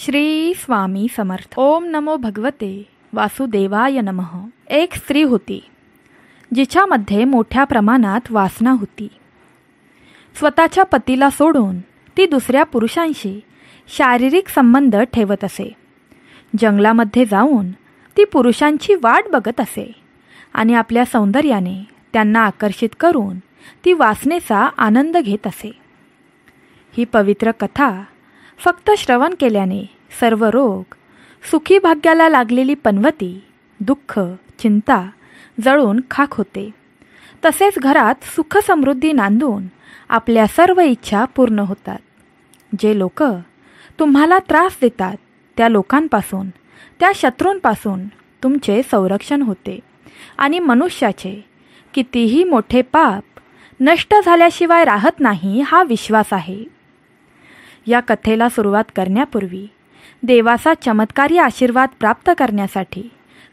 श्री स्वामी समर्थ ओम नमो भगवते वासुदेवाय नम एक स्त्री होती जिच्यामध्ये मोठ्या प्रमाणात वासना होती स्वतःच्या पतीला सोडून ती दुसऱ्या पुरुषांशी शारीरिक संबंध ठेवत असे जंगलामध्ये जाऊन ती पुरुषांची वाट बघत असे आणि आपल्या सौंदर्याने त्यांना आकर्षित करून ती वासनेचा आनंद घेत असे ही पवित्र कथा फक्त श्रवण केल्याने सर्व रोग सुखी भाग्याला लागलेली पनवती दुःख चिंता जळून खाक होते तसेच घरात सुखसमृद्धी नांदून आपल्या सर्व इच्छा पूर्ण होतात जे लोक तुम्हाला त्रास देतात त्या लोकांपासून त्या शत्रूंपासून तुमचे संरक्षण होते आणि मनुष्याचे कितीही मोठे पाप नष्ट झाल्याशिवाय राहत नाही हा विश्वास आहे या कथेला सुरुवात करण्यापूर्वी देवाचा चमत्कारी आशीर्वाद प्राप्त करण्यासाठी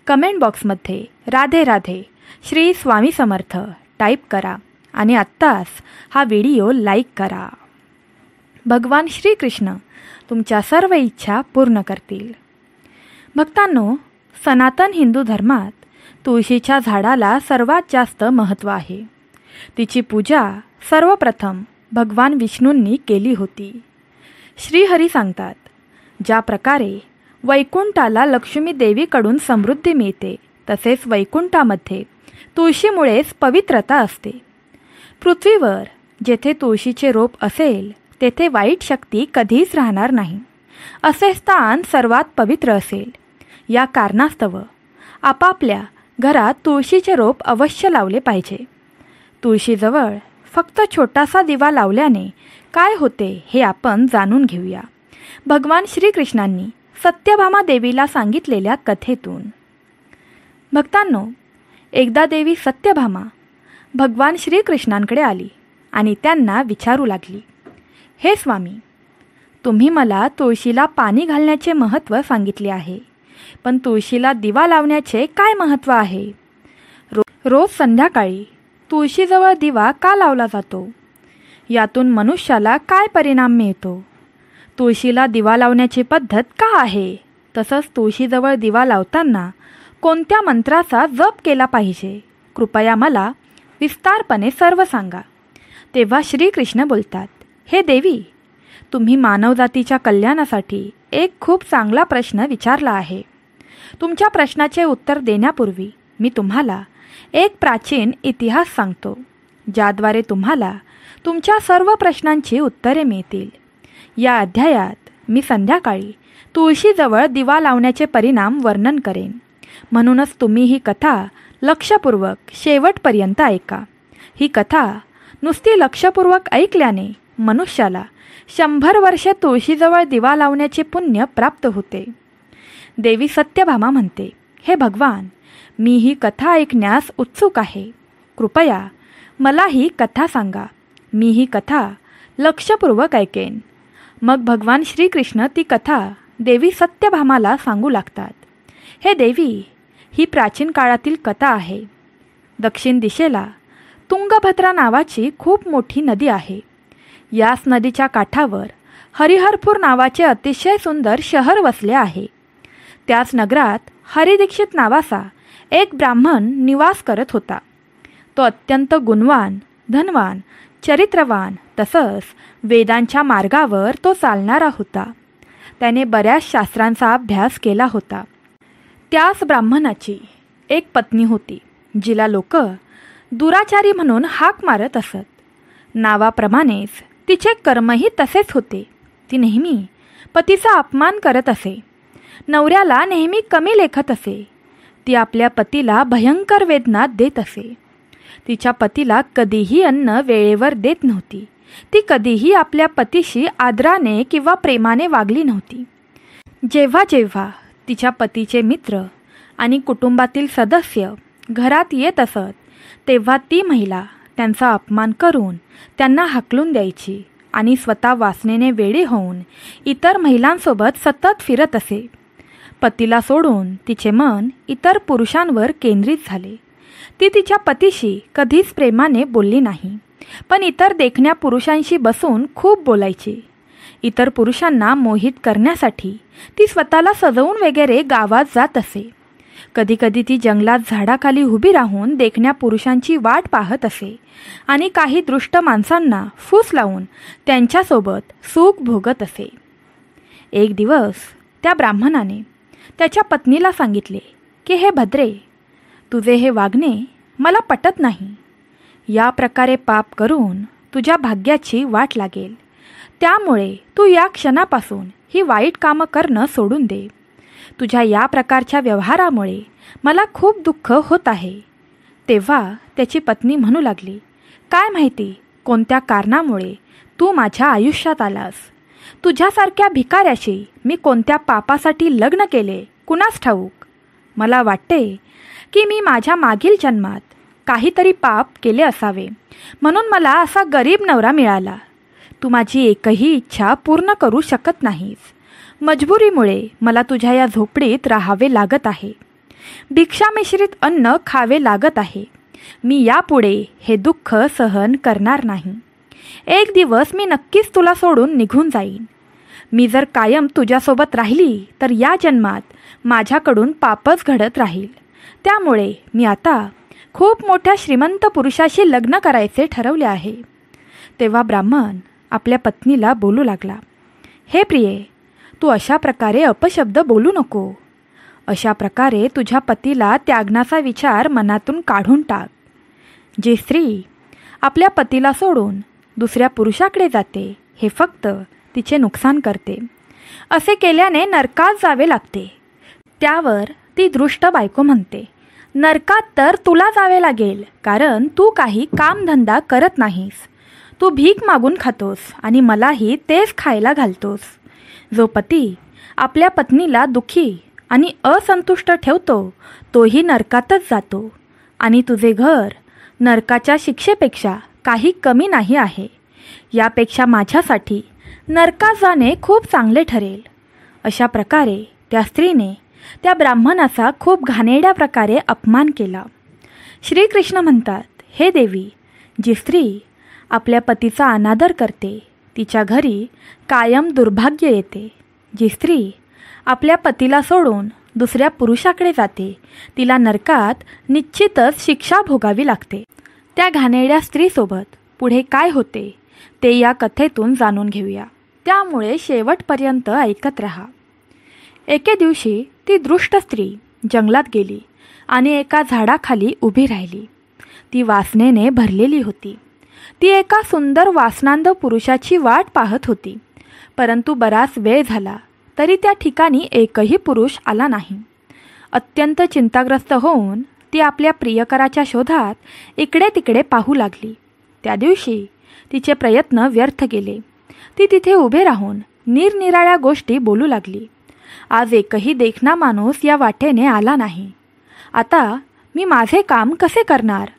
कमेंट बॉक्समध्ये राधे राधे श्री स्वामी समर्थ टाईप करा आणि आत्ताच हा व्हिडिओ लाईक करा भगवान श्रीकृष्ण तुमच्या सर्व इच्छा पूर्ण करतील भक्तांनो सनातन हिंदू धर्मात तुळशीच्या झाडाला सर्वात जास्त महत्त्व आहे तिची पूजा सर्वप्रथम भगवान विष्णूंनी केली होती श्रीहरी सांगतात ज्या प्रकारे वैकुंठाला लक्ष्मी देवीकडून समृद्धी मिळते तसेच वैकुंठामध्ये तुळशीमुळेच पवित्रता असते पृथ्वीवर जेथे तुळशीचे रोप असेल तेथे वाईट शक्ती कधीच राहणार नाही असे स्थान सर्वात पवित्र असेल या कारणास्तव आपापल्या घरात तुळशीचे रोप अवश्य लावले पाहिजे तुळशीजवळ फक्त छोटासा दिवा लावल्याने काय होते हे आपण जाणून घेऊया भगवान श्रीकृष्णांनी सत्यभामा देवीला सांगितलेल्या कथेतून भक्तांनो एकदा देवी सत्यभामा भगवान श्रीकृष्णांकडे आली आणि त्यांना विचारू लागली हे स्वामी तुम्ही मला तुळशीला पाणी घालण्याचे महत्त्व सांगितले आहे पण तुळशीला दिवा लावण्याचे काय महत्त्व आहे रो रोज संध्याकाळी तुळशीजवळ दिवा का लावला जातो यातून मनुष्याला काय परिणाम मिळतो तुळशीला दिवा लावण्याची पद्धत का आहे तसंच तुळशीजवळ दिवा लावताना कोणत्या मंत्राचा जप केला पाहिजे कृपया मला विस्तारपणे सर्व सांगा तेव्हा श्रीकृष्ण बोलतात हे देवी तुम्ही मानवजातीच्या कल्याणासाठी एक खूप चांगला प्रश्न विचारला आहे तुमच्या प्रश्नाचे उत्तर देण्यापूर्वी मी तुम्हाला एक प्राचीन इतिहास सांगतो ज्याद्वारे तुम्हाला तुमच्या सर्व प्रश्नांची उत्तरे मिळतील या अध्यायात मी संध्याकाळी तुळशीजवळ दिवा लावण्याचे परिणाम वर्णन करेन म्हणूनच तुम्ही ही कथा लक्षपूर्वक शेवटपर्यंत ऐका ही कथा नुसती लक्षपूर्वक ऐकल्याने मनुष्याला शंभर वर्षे तुळशीजवळ दिवा लावण्याचे पुण्य प्राप्त होते देवी सत्यभामा म्हणते हे भगवान मी ही कथा ऐकण्यास उत्सुक आहे कृपया मला ही कथा सांगा मी ही कथा लक्षपूर्वक ऐकेन मग भगवान श्रीकृष्ण ती कथा देवी सत्यभामाला सांगू लागतात हे देवी ही प्राचीन काळातील कथा आहे दक्षिण दिशेला तुंगभद्रा नावाची खूप मोठी नदी आहे याच नदीच्या काठावर हरिहरपूर नावाचे अतिशय सुंदर शहर वसले आहे त्याच नगरात हरिदीक्षित नावाचा एक ब्राह्मण निवास करत होता तो अत्यंत गुणवान धनवान चरित्रवान तसंच वेदांच्या मार्गावर तो चालणारा होता त्याने बऱ्याच शास्त्रांचा अभ्यास केला होता त्याच ब्राह्मणाची एक पत्नी होती जिला लोक दुराचारी म्हणून हाक मारत असत नावाप्रमाणेच तिचे कर्मही तसेच होते ती नेहमी पतीचा अपमान करत असे नवऱ्याला नेहमी कमी लेखत असे ती आपल्या पतीला भयंकर वेदना देत असे तिच्या पतीला कधीही अन्न वेळेवर देत नव्हती ती कधीही आपल्या पतीशी आदराने किंवा प्रेमाने वागली नव्हती जेव्हा जेव्हा तिच्या पतीचे मित्र आणि कुटुंबातील सदस्य घरात येत असत तेव्हा ती महिला त्यांचा अपमान करून त्यांना हाकलून द्यायची आणि स्वतः वासनेने वेळी होऊन इतर महिलांसोबत सतत फिरत असे पतीला सोडून तिचे मन इतर पुरुषांवर केंद्रित झाले ती तिच्या पतीशी कधीच प्रेमाने बोलली नाही पण इतर देखण्या पुरुषांशी बसून खूप बोलायची इतर पुरुषांना मोहित करण्यासाठी ती स्वतःला सजवून वगैरे गावात जात असे कधीकधी ती जंगलात झाडाखाली उभी राहून देखण्या पुरुषांची वाट पाहत असे आणि काही दृष्ट माणसांना फूस लावून त्यांच्यासोबत सुख भोगत असे एक दिवस त्या ब्राह्मणाने त्याच्या पत्नीला सांगितले की हे भद्रे तुझे हे वागणे मला पटत नाही या प्रकारे पाप करून तुझ्या भाग्याची वाट लागेल त्यामुळे तू या क्षणापासून ही वाईट कामं करणं सोडून दे तुझ्या या प्रकारच्या व्यवहारामुळे मला खूप दुःख होत आहे तेव्हा त्याची पत्नी म्हणू लागली काय माहिती कोणत्या कारणामुळे तू माझ्या आयुष्यात आलास तुझ्यासारख्या भिकाऱ्याशी मी कोणत्या पापासाठी लग्न केले कुणास ठाऊक मला वाटते की मी माझ्या मागील जन्मात काहीतरी पाप केले असावे म्हणून मला असा गरीब नवरा मिळाला तू माझी एकही इच्छा पूर्ण करू शकत नाहीस मजबुरीमुळे मला तुझ्या या झोपडीत राहावे लागत आहे भिक्षा मिश्रित अन्न खावे लागत आहे मी यापुढे हे दुःख सहन करणार नाही एक दिवस मी नक्कीच तुला सोडून निघून जाईन मी जर कायम तुझ्यासोबत राहिली तर या जन्मात माझ्याकडून पापच घडत राहील त्यामुळे मी आता खूप मोठ्या श्रीमंत पुरुषाशी लग्न करायचे ठरवले आहे तेव्हा ब्राह्मण आपल्या पत्नीला बोलू लागला हे प्रिये तू अशा प्रकारे अपशब्द बोलू नको अशा प्रकारे तुझ्या पतीला त्यागण्याचा विचार मनातून काढून टाक जी स्त्री आपल्या पतीला सोडून दुसऱ्या पुरुषाकडे जाते हे फक्त तिचे नुकसान करते असे केल्याने नरकात जावे लागते त्यावर ती दृष्ट बायको म्हणते नरकात तर तुला जावे लागेल कारण तू काही कामधंदा करत नाहीस तू भीक मागून खातोस आणि मलाही तेच खायला घालतोस जो पती आपल्या पत्नीला दुखी आणि असंतुष्ट ठेवतो तोही नरकातच जातो आणि तुझे घर नरकाच्या शिक्षेपेक्षा काही कमी नाही आहे यापेक्षा माझ्यासाठी नरका जाणे खूप चांगले ठरेल अशा प्रकारे त्या स्त्रीने त्या ब्राह्मणाचा खूप घाणेड्या प्रकारे अपमान केला श्रीकृष्ण म्हणतात हे देवी जी स्त्री आपल्या पतीचा अनादर करते तिच्या घरी कायम दुर्भाग्य येते जी स्त्री आपल्या पतीला सोडून दुसऱ्या पुरुषाकडे जाते तिला नरकात निश्चितच शिक्षा भोगावी लागते त्या घाणेरड्या स्त्रीसोबत पुढे काय होते ते या कथेतून जाणून घेऊया त्यामुळे शेवटपर्यंत ऐकत रहा एके दिवशी ती दृष्ट स्त्री जंगलात गेली आणि एका झाडाखाली उभी राहिली ती वासनेने भरलेली होती ती एका सुंदर वासनांद पुरुषाची वाट पाहत होती परंतु बराच वेळ झाला तरी त्या ठिकाणी एकही पुरुष आला नाही अत्यंत चिंताग्रस्त होऊन ती आपल्या प्रियकराच्या शोधात इकडे तिकडे पाहू लागली त्या दिवशी तिचे प्रयत्न व्यर्थ गेले ती तिथे उभे राहून निरनिराळ्या गोष्टी बोलू लागली आज एकही देखना माणूस या वाटेने आला नाही आता मी माझे काम कसे करणार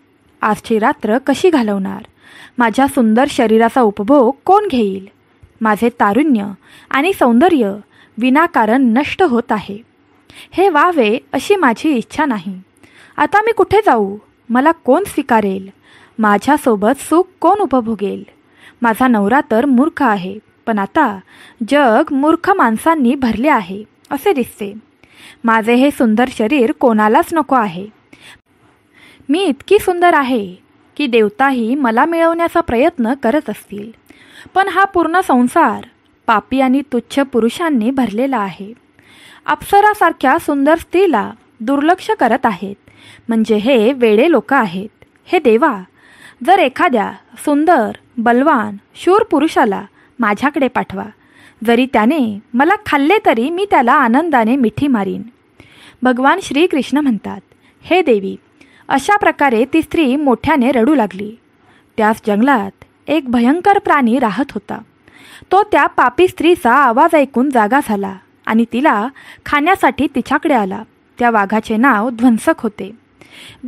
आजची रात्र कशी घालवणार माझ्या सुंदर शरीराचा उपभोग कोण घेईल माझे तारुण्य आणि सौंदर्य विनाकारण नष्ट होत आहे हे वावे अशी माझी इच्छा नाही आता मी कुठे जाऊ मला कोण स्वीकारेल माझ्यासोबत सुख कोण उपभोगेल माझा नवरा तर मूर्ख आहे पण आता जग मूर्ख माणसांनी भरले आहे असे दिसते माझे हे सुंदर शरीर कोणालाच नको आहे मी इतकी सुंदर आहे की देवताही मला मिळवण्याचा प्रयत्न करत असतील पण हा पूर्ण संसार पापी आणि तुच्छ पुरुषांनी भरलेला आहे अप्सरासारख्या सुंदर स्त्रीला दुर्लक्ष करत आहेत म्हणजे हे वेडे लोक आहेत हे देवा जर एखाद्या सुंदर बलवान शूर पुरुषाला माझ्याकडे पाठवा जरी त्याने मला खाल्ले तरी मी त्याला आनंदाने मिठी मारीन भगवान श्रीकृष्ण म्हणतात हे देवी अशा प्रकारे ती स्त्री मोठ्याने रडू लागली त्याच जंगलात एक भयंकर प्राणी राहत होता तो त्या पापी स्त्रीचा आवाज ऐकून जागा झाला आणि तिला खाण्यासाठी तिच्याकडे आला त्या वाघाचे नाव ध्वंसक होते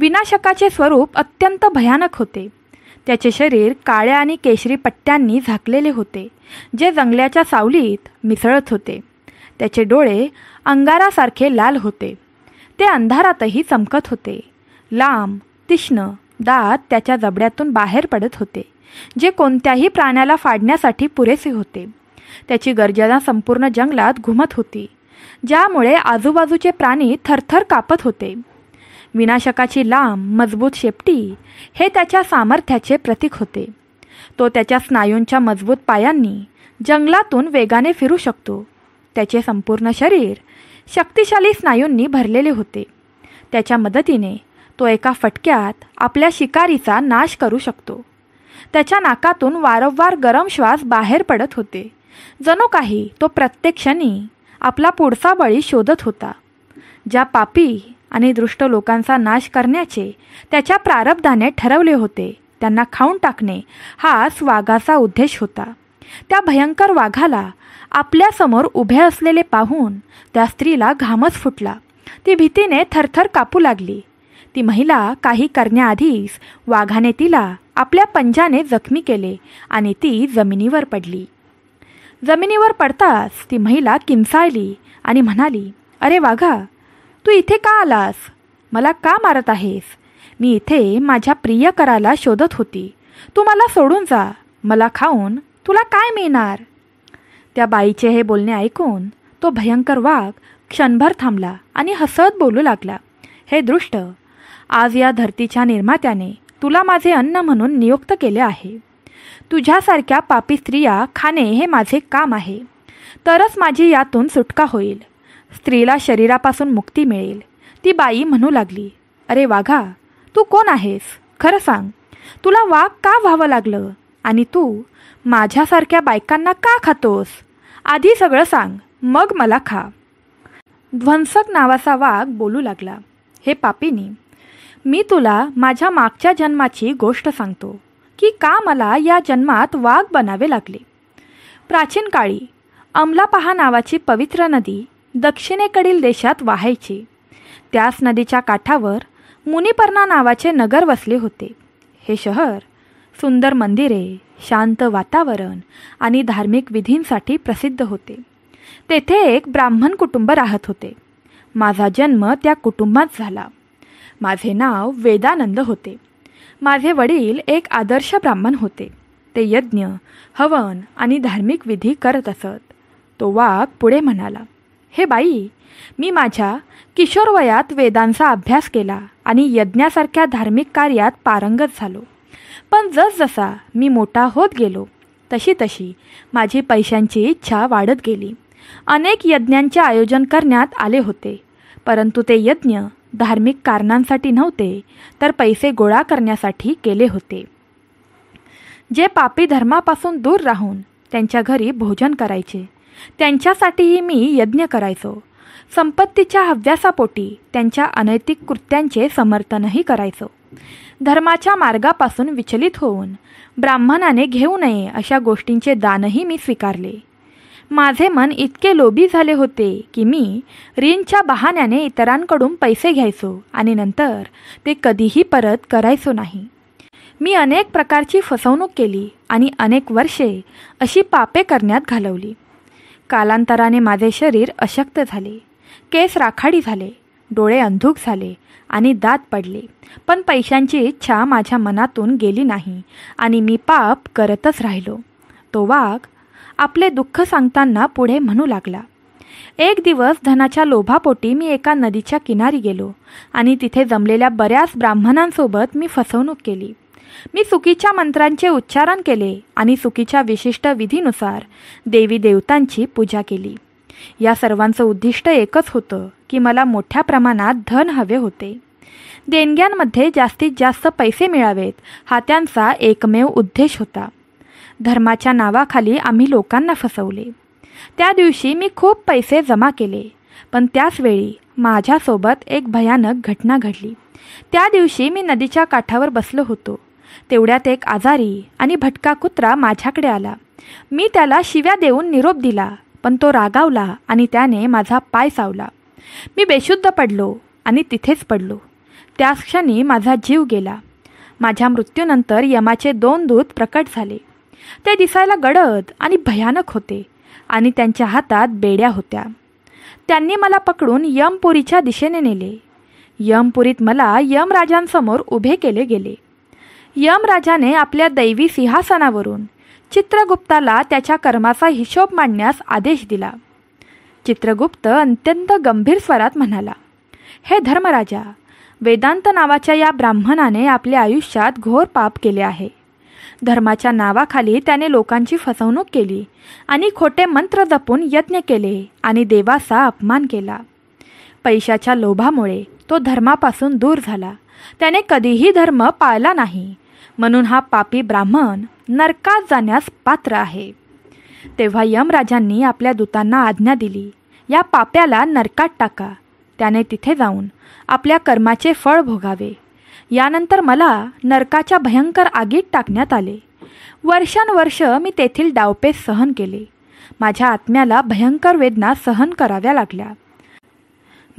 विनाशकाचे स्वरूप अत्यंत भयानक होते त्याचे शरीर काळ्या आणि केशरी पट्ट्यांनी झाकलेले होते जे जंगल्याच्या सावलीत मिसळत होते त्याचे डोळे अंगारासारखे लाल होते ते अंधारातही चमकत होते लांब तीक्ष्ण दात त्याच्या जबड्यातून बाहेर पडत होते जे कोणत्याही प्राण्याला फाडण्यासाठी पुरेसे होते त्याची गर्जना संपूर्ण जंगलात घुमत होती ज्यामुळे आजूबाजूचे प्राणी थरथर कापत होते विनाशकाची लांब मजबूत शेपटी हे त्याच्या सामर्थ्याचे प्रतीक होते तो त्याच्या स्नायूंच्या मजबूत पायांनी जंगलातून वेगाने फिरू शकतो त्याचे संपूर्ण शरीर शक्तिशाली स्नायूंनी भरलेले होते त्याच्या मदतीने तो एका फटक्यात आपल्या शिकारीचा नाश करू शकतो त्याच्या नाकातून वारंवार गरम श्वास बाहेर पडत होते जणू काही तो प्रत्येक क्षणी आपला पुढचा बळी शोधत होता ज्या पापी आणि दृष्ट लोकांचा नाश करण्याचे त्याच्या प्रारब्धाने ठरवले होते त्यांना खाऊन टाकणे हाच वाघाचा उद्देश होता त्या भयंकर वाघाला आपल्यासमोर उभे असलेले पाहून त्या स्त्रीला घामच फुटला ती भीतीने थरथर कापू लागली ती महिला काही करण्याआधीच वाघाने तिला आपल्या पंजाने जखमी केले आणि ती जमिनीवर पडली जमिनीवर पडताच ती महिला किमसाळली आणि म्हणाली अरे वाघा तू इथे का आलास मला का मारत आहेस मी इथे माझ्या प्रियकराला शोधत होती तू मला सोडून जा मला खाऊन तुला काय मिळणार त्या बाईचे हे बोलणे ऐकून तो भयंकर वाघ क्षणभर थांबला आणि हसत बोलू लागला हे दृष्ट आज या धरतीच्या निर्मात्याने तुला माझे अन्न म्हणून नियुक्त केले आहे तुझ्यासारख्या पापी स्त्रिया खाणे हे माझे काम आहे तरच माझी यातून सुटका होईल स्त्रीला शरीरापासून मुक्ती मिळेल ती बाई म्हणू लागली अरे वाघा तू कोण आहेस खरं सांग तुला वाघ का व्हावं लागलं आणि तू माझ्यासारख्या बायकांना का खातोस आधी सगळं सांग मग मला खा ध्वंसक नावाचा वाघ बोलू लागला हे पापिनी मी तुला माझ्या मागच्या जन्माची गोष्ट सांगतो की का मला या जन्मात वाघ बनावे लागले प्राचीन काळी अमलापहा नावाची पवित्र नदी दक्षिणेकडील देशात वाहायची त्याच नदीच्या काठावर मुनिपर्णा नावाचे नगर वसले होते हे शहर सुंदर मंदिरे शांत वातावरण आणि धार्मिक विधींसाठी प्रसिद्ध होते तेथे एक ब्राह्मण कुटुंब राहत होते माझा जन्म त्या कुटुंबात झाला माझे नाव वेदानंद होते माझे वडील एक आदर्श ब्राह्मण होते ते यज्ञ हवन आणि धार्मिक विधी करत असत तो वाघ पुढे म्हणाला हे बाई मी माझ्या किशोर वयात वेदांचा अभ्यास केला आणि यज्ञासारख्या धार्मिक कार्यात पारंगत झालो पण जसजसा मी मोठा होत गेलो तशी तशी माझी पैशांची इच्छा वाढत गेली अनेक यज्ञांचे आयोजन करण्यात आले होते परंतु ते यज्ञ धार्मिक कारणांसाठी नव्हते तर पैसे गोळा करण्यासाठी केले होते जे पापी धर्मापासून दूर राहून त्यांच्या घरी भोजन करायचे त्यांच्यासाठीही मी यज्ञ करायचो संपत्तीच्या हव्यासापोटी त्यांच्या अनैतिक कृत्यांचे समर्थनही करायचो धर्माच्या मार्गापासून विचलित होऊन ब्राह्मणाने घेऊ नये अशा गोष्टींचे दानही मी स्वीकारले माझे मन इतके लोभी झाले होते की मी ऋणच्या बहाण्याने इतरांकडून पैसे घ्यायचो आणि नंतर ते कधीही परत करायचो नाही मी अनेक प्रकारची फसवणूक केली आणि अनेक वर्षे अशी पापे करण्यात घालवली कालांतराने माझे शरीर अशक्त झाले केस राखाडी झाले डोळे अंधूक झाले आणि दात पडले पण पैशांची इच्छा माझ्या मनातून गेली नाही आणि मी पाप करतच राहिलो तो वाघ आपले दुःख सांगताना पुढे म्हणू लागला एक दिवस धनाच्या लोभापोटी मी एका नदीच्या किनारी गेलो आणि तिथे जमलेल्या बऱ्याच ब्राह्मणांसोबत मी फसवणूक केली मी चुकीच्या मंत्रांचे उच्चारण केले आणि चुकीच्या विशिष्ट विधीनुसार देवी देवतांची पूजा केली या सर्वांचं उद्दिष्ट एकच होतं की मला मोठ्या प्रमाणात धन हवे होते देणग्यांमध्ये जास्तीत जास्त पैसे मिळावेत हा त्यांचा एकमेव उद्देश होता धर्माच्या नावाखाली आम्ही लोकांना फसवले त्या दिवशी मी खूप पैसे जमा केले पण त्याचवेळी माझ्यासोबत एक भयानक घटना घडली त्या दिवशी मी नदीच्या काठावर बसलो होतो तेवढ्यात एक आजारी आणि भटका कुत्रा माझ्याकडे आला मी त्याला शिव्या देऊन निरोप दिला पण तो रागावला आणि त्याने माझा पाय सावला मी बेशुद्ध पडलो आणि तिथेच पडलो त्याच क्षणी माझा जीव गेला माझ्या मृत्यूनंतर यमाचे दोन दूत प्रकट झाले ते दिसायला गडद आणि भयानक होते आणि त्यांच्या हातात बेड्या होत्या त्यांनी मला पकडून यमपुरीच्या दिशेने नेले यमपुरीत मला यमराजांसमोर उभे केले गेले यमराजाने आपल्या दैवी सिंहासनावरून चित्रगुप्ताला त्याच्या कर्माचा हिशोब मांडण्यास आदेश दिला चित्रगुप्त अत्यंत गंभीर स्वरात म्हणाला हे धर्मराजा वेदांत नावाच्या या ब्राह्मणाने आपल्या आयुष्यात घोर पाप केले आहे धर्माच्या नावाखाली त्याने लोकांची फसवणूक केली आणि खोटे मंत्र जपून यज्ञ केले आणि देवाचा अपमान केला पैशाच्या लोभामुळे तो धर्मापासून दूर झाला त्याने कधीही धर्म पाळला नाही म्हणून हा पापी ब्राह्मण नरकात जाण्यास पात्र आहे तेव्हा यमराजांनी आपल्या दूतांना आज्ञा दिली या पाप्याला नरकात टाका त्याने तिथे जाऊन आपल्या कर्माचे फळ भोगावे यानंतर मला नरकाच्या भयंकर आगीत टाकण्यात आले वर्षानुवर्ष मी तेथील डावपे सहन केले माझ्या आत्म्याला भयंकर वेदना सहन कराव्या लागल्या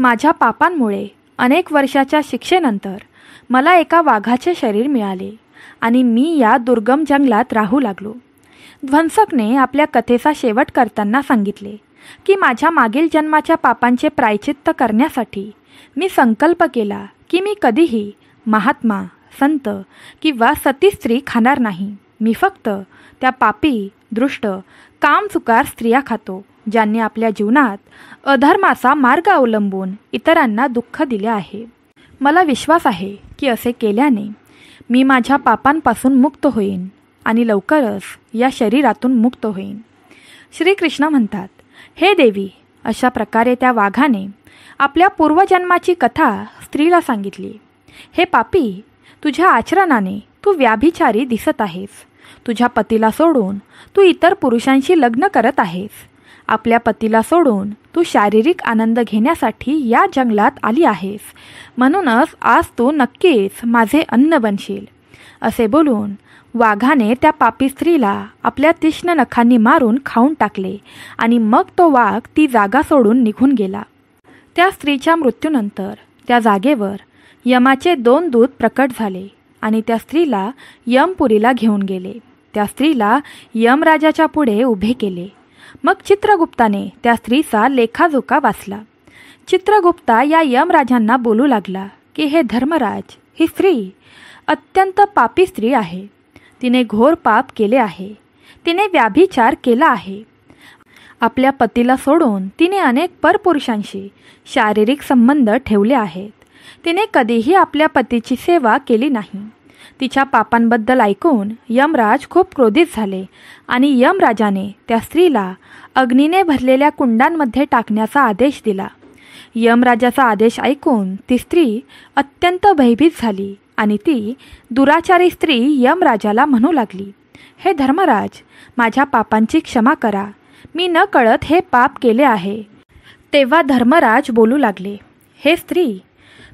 माझ्या पापांमुळे अनेक वर्षाच्या शिक्षेनंतर मला एका वाघाचे शरीर मिळाले आणि मी या दुर्गम जंगलात राहू लागलो ध्वंसकने आपल्या कथेचा शेवट करताना सांगितले की माझ्या मागील जन्माच्या पापांचे प्रायचित्त करण्यासाठी मी संकल्प केला की मी कधीही महात्मा संत किंवा सती स्त्री खाणार नाही मी फक्त त्या पापी दृष्ट कामचुकार स्त्रिया खातो ज्यांनी आपल्या जीवनात अधर्माचा मार्ग अवलंबून इतरांना दुःख दिले आहे मला विश्वास आहे की असे केल्याने मी माझ्या पापांपासून मुक्त होईन आणि लवकरच या शरीरातून मुक्त होईन श्रीकृष्ण म्हणतात हे देवी अशा प्रकारे त्या वाघाने आपल्या पूर्वजन्माची कथा स्त्रीला सांगितली हे पापी तुझ्या आचरणाने तू व्याभिचारी दिसत आहेस तुझ्या पतीला सोडून तू इतर पुरुषांशी लग्न करत आहेस आपल्या पतीला सोडून तू शारीरिक आनंद घेण्यासाठी या जंगलात आली आहेस म्हणूनच आज तू नक्कीच माझे अन्न बनशील असे बोलून वाघाने त्या पापी स्त्रीला आपल्या तीक्ष्ण नखांनी मारून खाऊन टाकले आणि मग तो वाघ ती जागा सोडून निघून गेला त्या स्त्रीच्या मृत्यूनंतर त्या जागेवर यमाचे दोन दूत प्रकट झाले आणि त्या स्त्रीला यमपुरीला घेऊन गेले त्या स्त्रीला यमराजाच्या पुढे उभे केले मग चित्रगुप्ताने त्या स्त्रीचा लेखाजोखा वाचला चित्रगुप्ता या यमराजांना बोलू लागला की हे धर्मराज ही स्त्री अत्यंत पापी स्त्री आहे तिने घोर पाप केले आहे तिने व्याभिचार केला आहे आपल्या पतीला सोडून तिने अनेक परपुरुषांशी शारीरिक संबंध ठेवले आहेत तिने कधीही आपल्या पतीची सेवा केली नाही तिच्या पापांबद्दल ऐकून यमराज खूप क्रोधित झाले आणि यमराजाने त्या स्त्रीला अग्नीने भरलेल्या कुंडांमध्ये टाकण्याचा आदेश दिला यमराजाचा आदेश ऐकून ती स्त्री अत्यंत भयभीत झाली आणि ती दुराचारी स्त्री यमराजाला म्हणू लागली हे धर्मराज माझ्या पापांची क्षमा करा मी न कळत हे पाप केले आहे तेव्हा धर्मराज बोलू लागले हे स्त्री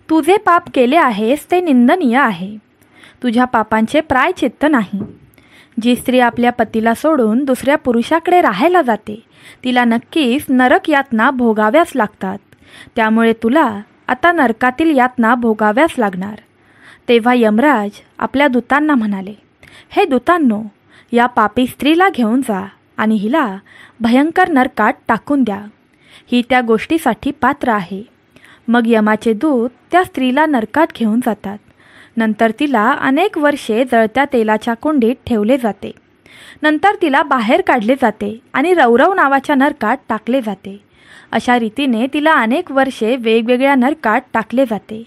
तू जे पाप केले आहेस ते निंदनीय आहे तुझ्या पापांचे प्रायचित्त नाही जी स्त्री आपल्या पतीला सोडून दुसऱ्या पुरुषाकडे राहायला जाते तिला नक्कीच नरक यातना भोगाव्याच लागतात त्यामुळे तुला आता नरकातील यातना भोगाव्याच लागणार तेव्हा यमराज आपल्या दूतांना म्हणाले हे दूतांनो या पापी स्त्रीला घेऊन जा आणि हिला भयंकर नरकात टाकून द्या ही त्या गोष्टीसाठी पात्र आहे मग यमाचे दूत त्या स्त्रीला नरकात घेऊन जातात नंतर तिला अनेक वर्षे जळत्या तेलाच्या कुंडीत ठेवले जाते नंतर तिला बाहेर काढले जाते आणि रौरव नावाच्या नरकात टाकले जाते अशा रीतीने तिला अनेक वर्षे वेगवेगळ्या नरकात टाकले जाते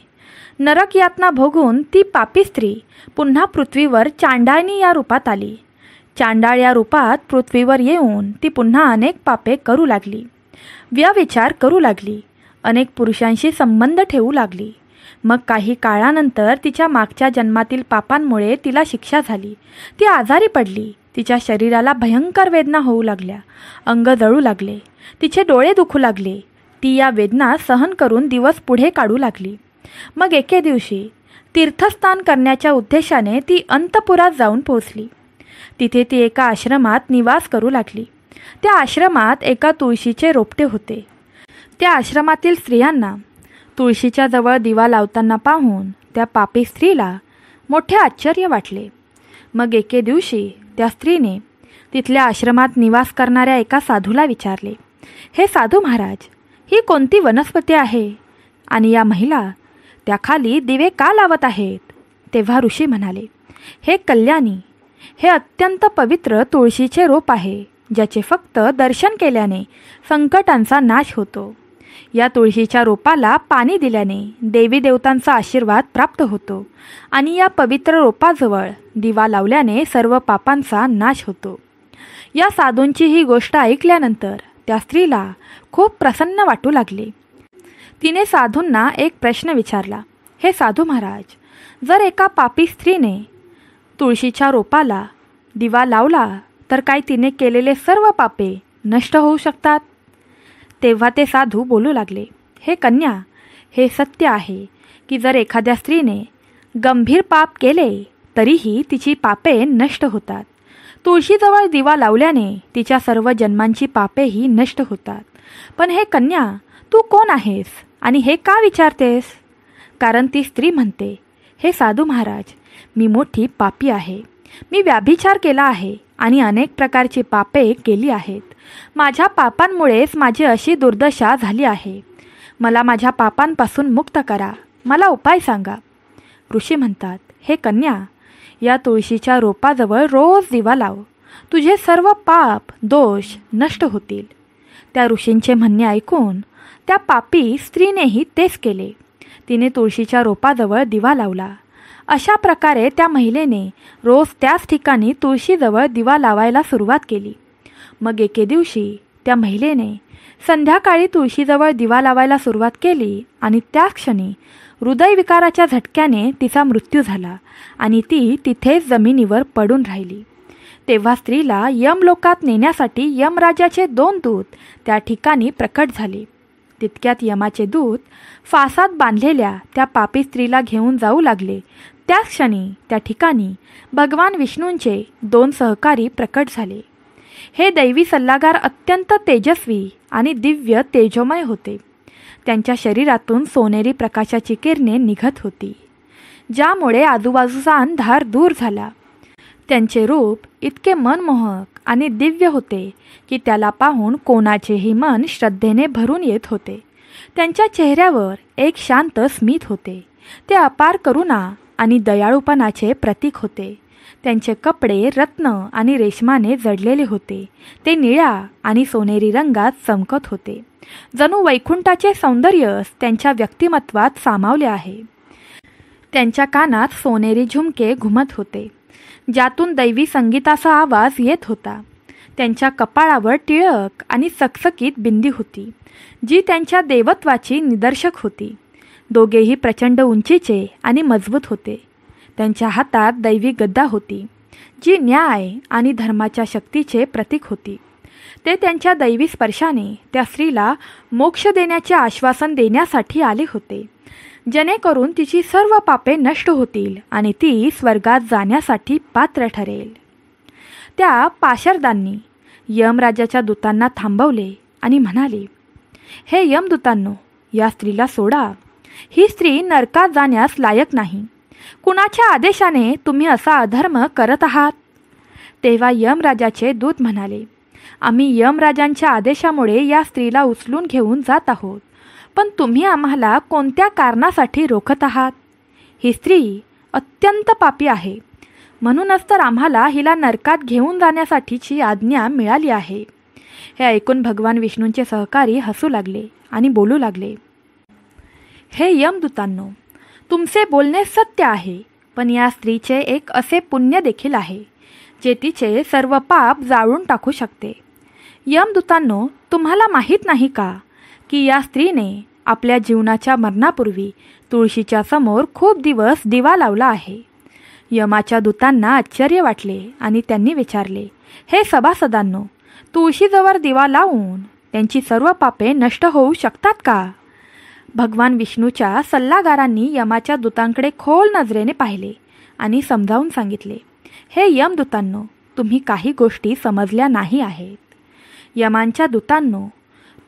नरक यातना भोगून ती पापी स्त्री पुन्हा पृथ्वीवर चांडाळणी या रूपात आली चांडाळ या रूपात पृथ्वीवर येऊन ती पुन्हा अनेक पापे करू लागली व्यविचार करू लागली अनेक पुरुषांशी संबंध ठेवू लागली मग काही काळानंतर तिच्या मागच्या जन्मातील पापांमुळे तिला शिक्षा झाली ती आजारी पडली तिच्या शरीराला भयंकर वेदना होऊ लागल्या अंग जळू लागले तिचे डोळे दुखू लागले ती या वेदना सहन करून दिवस पुढे काढू लागली मग एके दिवशी तीर्थस्थान करण्याच्या उद्देशाने ती अंतपुरात जाऊन पोहोचली तिथे ती एका आश्रमात निवास करू लागली त्या आश्रमात एका तुळशीचे रोपटे होते त्या आश्रमातील स्त्रियांना तुळशीच्या जवळ दिवा लावताना पाहून त्या पापी स्त्रीला मोठे आश्चर्य वाटले मग एके दिवशी त्या स्त्रीने तिथल्या आश्रमात निवास करणाऱ्या एका साधूला विचारले हे साधू महाराज ही कोणती वनस्पती आहे आणि या महिला त्याखाली दिवे का लावत आहेत तेव्हा ऋषी म्हणाले हे कल्याणी हे अत्यंत पवित्र तुळशीचे रोप आहे ज्याचे फक्त दर्शन केल्याने संकटांचा नाश होतो या तुळशीच्या रोपाला पाणी दिल्याने देवी देवतांचा आशीर्वाद प्राप्त होतो आणि या पवित्र रोपाजवळ दिवा लावल्याने सर्व पापांचा नाश होतो या साधूंची ही गोष्ट ऐकल्यानंतर त्या स्त्रीला खूप प्रसन्न वाटू लागले तिने साधूंना एक प्रश्न विचारला हे साधू महाराज जर एका पापी स्त्रीने तुळशीच्या रोपाला दिवा लावला तर काय तिने केलेले सर्व पापे नष्ट होऊ शकतात तेव्हा ते साधू बोलू लागले हे कन्या हे सत्य आहे की जर एखाद्या स्त्रीने गंभीर पाप केले तरीही तिची पापे नष्ट होतात तुळशीजवळ दिवा लावल्याने तिच्या सर्व जन्मांची पापेही नष्ट होतात पण हे कन्या तू कोण आहेस आणि हे का विचारतेस कारण ती स्त्री म्हणते हे साधू महाराज मी मोठी पापी आहे मी व्याभिचार केला आहे आणि अनेक प्रकारची पापे केली आहेत माझ्या पापांमुळेच माझी अशी दुर्दशा झाली आहे मला माझ्या पापांपासून मुक्त करा मला उपाय सांगा ऋषी म्हणतात हे कन्या या तुळशीच्या रोपाजवळ रोज दिवा लाव तुझे सर्व पाप दोष नष्ट होतील त्या ऋषींचे म्हणणे ऐकून त्या पापी स्त्रीनेही तेच केले तिने तुळशीच्या रोपाजवळ दिवा लावला अशा प्रकारे त्या महिलेने रोज त्याच ठिकाणी तुळशीजवळ दिवा लावायला सुरुवात केली मग एके दिवशी त्या महिलेने संध्याकाळी तुळशीजवळ दिवा लावायला सुरुवात केली आणि त्या क्षणी हृदयविकाराच्या झटक्याने तिचा मृत्यू झाला आणि ती तिथेच जमिनीवर पडून राहिली तेव्हा स्त्रीला यमलोकात नेण्यासाठी यमराजाचे दोन दूत त्या ठिकाणी प्रकट झाले तितक्यात यमाचे दूत फासात बांधलेल्या त्या पापी स्त्रीला घेऊन जाऊ लागले त्या क्षणी त्या ठिकाणी भगवान विष्णूंचे दोन सहकारी प्रकट झाले हे दैवी सल्लागार अत्यंत तेजस्वी आणि दिव्य तेजोमय होते त्यांच्या शरीरातून सोनेरी प्रकाशाची किरणे निघत होती ज्यामुळे आजूबाजूचा अंधार दूर झाला त्यांचे रूप इतके मनमोहक आणि दिव्य होते की त्याला पाहून कोणाचेही मन श्रद्धेने भरून येत होते त्यांच्या चेहऱ्यावर एक शांत स्मित होते ते अपार करुणा आणि दयाळूपणाचे प्रतीक होते त्यांचे कपडे रत्न आणि रेशमाने जडलेले होते ते निळ्या आणि सोनेरी रंगात चमकत होते जणू वैकुंठाचे सौंदर्य त्यांच्या व्यक्तिमत्वात सामावले आहे त्यांच्या कानात सोनेरी झुमके घुमत होते ज्यातून दैवी संगीताचा आवाज येत होता त्यांच्या कपाळावर टिळक आणि चकचकीत बिंदी होती जी त्यांच्या देवत्वाची निदर्शक होती दोघेही प्रचंड उंचीचे आणि मजबूत होते त्यांच्या हातात दैवी गद्दा होती जी न्याय आणि धर्माच्या शक्तीचे प्रतीक होती ते त्यांच्या दैवी स्पर्शाने त्या स्त्रीला मोक्ष देण्याचे आश्वासन देण्यासाठी आले होते जेणेकरून तिची सर्व पापे नष्ट होतील आणि ती स्वर्गात जाण्यासाठी पात्र ठरेल त्या पाशरदांनी यमराजाच्या दूतांना थांबवले आणि म्हणाले हे यमदूतांनो या स्त्रीला सोडा ही स्त्री नरकात जाण्यास लायक नाही कुणाच्या आदेशाने तुम्ही असा अधर्म करत आहात तेव्हा यमराजाचे दूत म्हणाले आम्ही यमराजांच्या आदेशामुळे या स्त्रीला उचलून घेऊन जात आहोत पण तुम्ही आम्हाला कोणत्या कारणासाठी रोखत आहात ही स्त्री अत्यंत पापी आहे म्हणूनच तर आम्हाला हिला नरकात घेऊन जाण्यासाठीची आज्ञा मिळाली आहे हे ऐकून भगवान विष्णूंचे सहकारी हसू लागले आणि बोलू लागले हे यमदूतांनो तुमचे बोलणे सत्य आहे पण या स्त्रीचे एक असे पुण्य देखील आहे जे तिचे सर्व पाप जाळून टाकू शकते यमदूतांनो तुम्हाला माहीत नाही का की या स्त्रीने आपल्या जीवनाच्या मरणापूर्वी तुळशीच्या समोर खूप दिवस दिवा लावला आहे यमाच्या दूतांना आश्चर्य वाटले आणि त्यांनी विचारले हे सभासदांनो तुळशीजवळ दिवा लावून त्यांची सर्व पापे नष्ट होऊ शकतात का भगवान विष्णूच्या सल्लागारांनी यमाच्या दूतांकडे खोल नजरेने पाहिले आणि समजावून सांगितले हे दूतांनो तुम्ही काही गोष्टी समजल्या नाही आहेत यमांच्या दूतांनो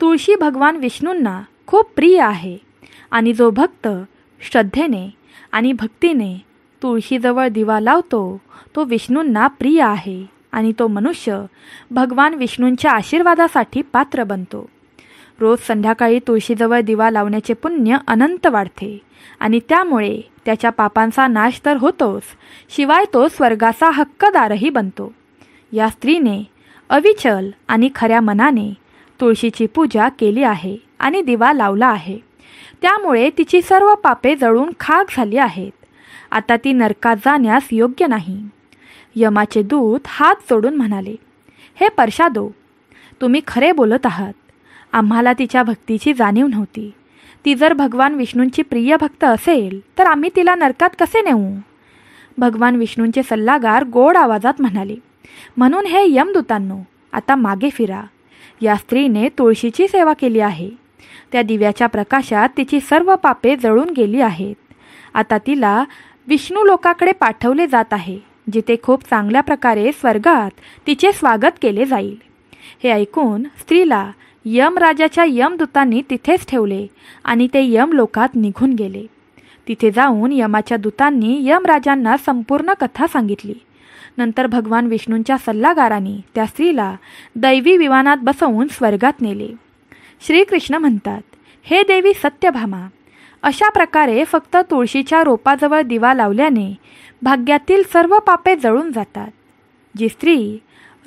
तुळशी भगवान विष्णूंना खूप प्रिय आहे आणि जो भक्त श्रद्धेने आणि भक्तीने तुळशीजवळ दिवा लावतो तो विष्णूंना प्रिय आहे आणि तो मनुष्य भगवान विष्णूंच्या आशीर्वादासाठी पात्र बनतो रोज संध्याकाळी तुळशीजवळ दिवा लावण्याचे पुण्य अनंत वाढते आणि त्यामुळे त्याच्या पापांचा नाश तर होतोच शिवाय तो स्वर्गाचा हक्कदारही बनतो या स्त्रीने अविचल आणि खऱ्या मनाने तुळशीची पूजा केली आहे आणि दिवा लावला आहे त्यामुळे तिची सर्व पापे जळून खाक झाली आहेत आता ती नरकात जाण्यास योग्य नाही यमाचे दूत हात जोडून म्हणाले हे परशादो तुम्ही खरे बोलत आहात आम्हाला तिच्या भक्तीची जाणीव नव्हती ती जर भगवान विष्णूंची प्रिय भक्त असेल तर आम्ही तिला नरकात कसे नेऊ भगवान विष्णूंचे सल्लागार गोड आवाजात म्हणाले म्हणून हे यमदूतांनो आता मागे फिरा या स्त्रीने तुळशीची सेवा केली आहे त्या दिव्याच्या प्रकाशात तिची सर्व पापे जळून गेली आहेत आता तिला विष्णू लोकाकडे पाठवले जात आहे जिथे खूप चांगल्या प्रकारे स्वर्गात तिचे स्वागत केले जाईल हे ऐकून स्त्रीला यमराजाच्या यमदूतांनी तिथेच ठेवले आणि ते यम लोकात निघून गेले तिथे जाऊन यमाच्या दूतांनी यमराजांना संपूर्ण कथा सांगितली नंतर भगवान विष्णूंच्या सल्लागारांनी त्या स्त्रीला दैवी विमानात बसवून स्वर्गात नेले श्रीकृष्ण म्हणतात हे देवी सत्यभामा अशा प्रकारे फक्त तुळशीच्या रोपाजवळ दिवा लावल्याने भाग्यातील सर्व पापे जळून जातात जी स्त्री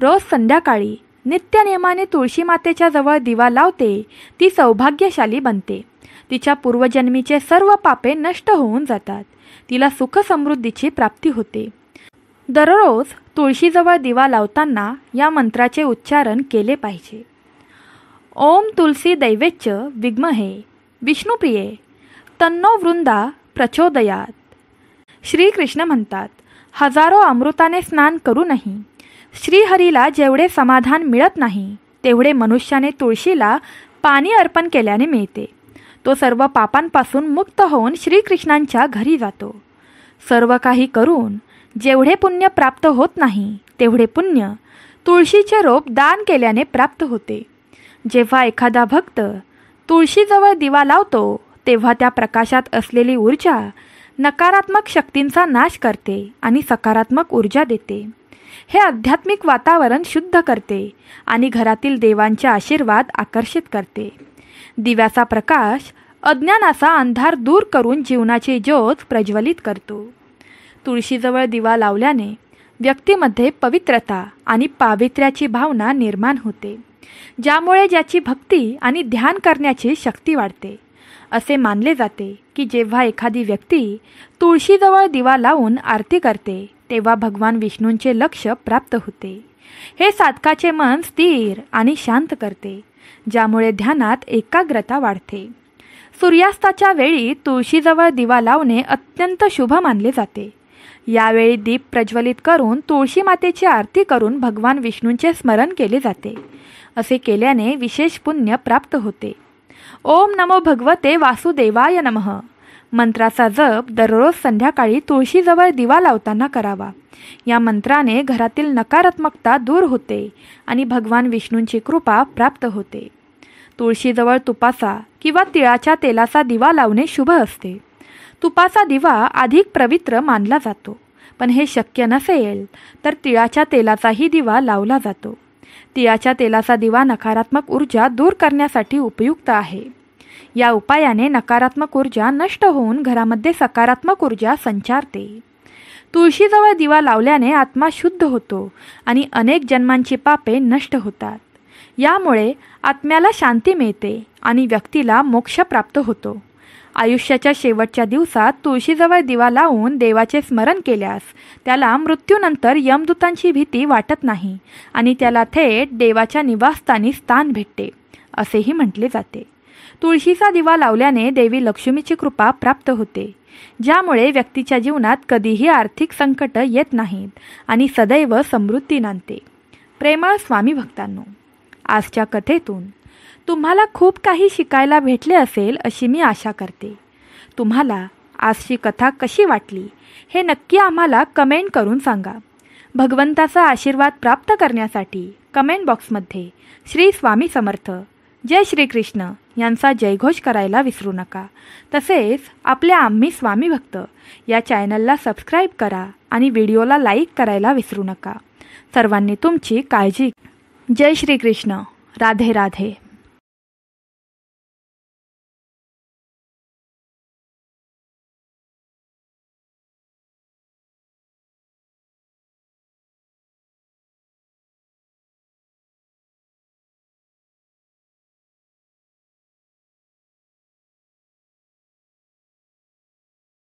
रोज संध्याकाळी नित्यनियमाने तुळशी मातेच्या जवळ दिवा लावते ती सौभाग्यशाली बनते तिच्या पूर्वजन्मीचे सर्व पापे नष्ट होऊन जातात तिला सुखसमृद्धीची प्राप्ती होते दररोज तुळशीजवळ दिवा लावताना या मंत्राचे उच्चारण केले पाहिजे ओम तुलसी दैवेच्च विग्महे विष्णुप्रिये तन्नो वृंदा प्रचोदयात श्रीकृष्ण म्हणतात हजारो अमृताने स्नान करू नाही श्रीहरीला जेवढे समाधान मिळत नाही तेवढे मनुष्याने तुळशीला पाणी अर्पण केल्याने मिळते तो सर्व पापांपासून मुक्त होऊन श्रीकृष्णांच्या घरी जातो सर्व काही करून जेवढे पुण्य प्राप्त होत नाही तेवढे पुण्य तुळशीचे रोप दान केल्याने प्राप्त होते जेव्हा एखादा भक्त तुळशीजवळ दिवा लावतो तेव्हा त्या प्रकाशात असलेली ऊर्जा नकारात्मक शक्तींचा नाश करते आणि सकारात्मक ऊर्जा देते हे आध्यात्मिक वातावरण शुद्ध करते आणि घरातील देवांचे आशीर्वाद आकर्षित करते दिव्याचा प्रकाश अज्ञानाचा अंधार दूर करून जीवनाचे ज्योत प्रज्वलित करतो तुळशीजवळ दिवा लावल्याने व्यक्तीमध्ये पवित्रता आणि पावित्र्याची भावना निर्माण होते ज्यामुळे ज्याची भक्ती आणि ध्यान करण्याची शक्ती वाढते असे मानले जाते की जेव्हा एखादी व्यक्ती तुळशीजवळ दिवा लावून आरती करते तेव्हा भगवान विष्णूंचे लक्ष प्राप्त होते हे साधकाचे मन स्थिर आणि शांत करते ज्यामुळे ध्यानात एकाग्रता वाढते सूर्यास्ताच्या वेळी तुळशीजवळ दिवा लावणे अत्यंत शुभ मानले जाते यावेळी दीप प्रज्वलित करून तुळशी मातेची आरती करून भगवान विष्णूंचे स्मरण केले जाते असे केल्याने विशेष पुण्य प्राप्त होते ओम नमो भगवते वासुदेवाय नमः मंत्राचा जप दररोज संध्याकाळी तुळशीजवळ दिवा लावताना करावा या मंत्राने घरातील नकारात्मकता दूर होते आणि भगवान विष्णूंची कृपा प्राप्त होते तुळशीजवळ तुपाचा किंवा तिळाच्या तेलाचा दिवा लावणे शुभ असते तुपाचा दिवा अधिक पवित्र मानला जातो पण हे शक्य नसेल तर तिळाच्या तेलाचाही दिवा लावला जातो तिळाच्या तेलाचा दिवा नकारात्मक ऊर्जा दूर करण्यासाठी उपयुक्त आहे या उपायाने नकारात्मक ऊर्जा नष्ट होऊन घरामध्ये सकारात्मक ऊर्जा संचारते तुळशीजवळ दिवा लावल्याने आत्मा शुद्ध होतो आणि अनेक जन्मांची पापे नष्ट होतात यामुळे आत्म्याला शांती मिळते आणि व्यक्तीला मोक्ष प्राप्त होतो आयुष्याच्या शेवटच्या दिवसात तुळशीजवळ दिवा लावून देवाचे स्मरण केल्यास त्याला मृत्यूनंतर यमदूतांची भीती वाटत नाही आणि त्याला थेट देवाच्या निवासस्थानी स्थान भेटते असेही म्हटले जाते तुळशीचा दिवा लावल्याने देवी लक्ष्मीची कृपा प्राप्त होते ज्यामुळे व्यक्तीच्या जीवनात कधीही आर्थिक संकट येत नाहीत आणि सदैव समृद्धी नांदते प्रेमळ स्वामी भक्तांनो आजच्या कथेतून तुम्हाला खूप काही शिकायला भेटले असेल अशी मी आशा करते तुम्हाला आजची कथा कशी वाटली हे नक्की आम्हाला कमेंट करून सांगा भगवंताचा आशीर्वाद प्राप्त करण्यासाठी कमेंट बॉक्समध्ये श्री स्वामी समर्थ जय श्रीकृष्ण यांचा जयघोष करायला विसरू नका तसेच आपल्या आम्ही स्वामी भक्त या चॅनलला सबस्क्राईब करा आणि व्हिडिओला लाईक करायला विसरू नका सर्वांनी तुमची काळजी जय श्रीकृष्ण राधे राधे